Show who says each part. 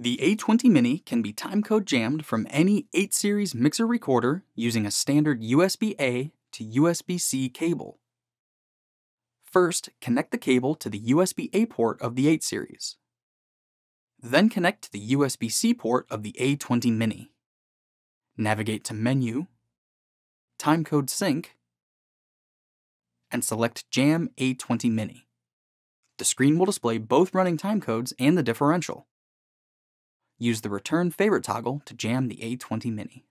Speaker 1: The A20 Mini can be timecode jammed from any 8 series mixer recorder using a standard USB-A to USB-C cable. First, connect the cable to the USB-A port of the 8 series. Then connect to the USB-C port of the A20 Mini. Navigate to Menu, Timecode Sync, and select Jam A20 Mini. The screen will display both running timecodes and the differential. Use the return favorite toggle to jam the A20 Mini.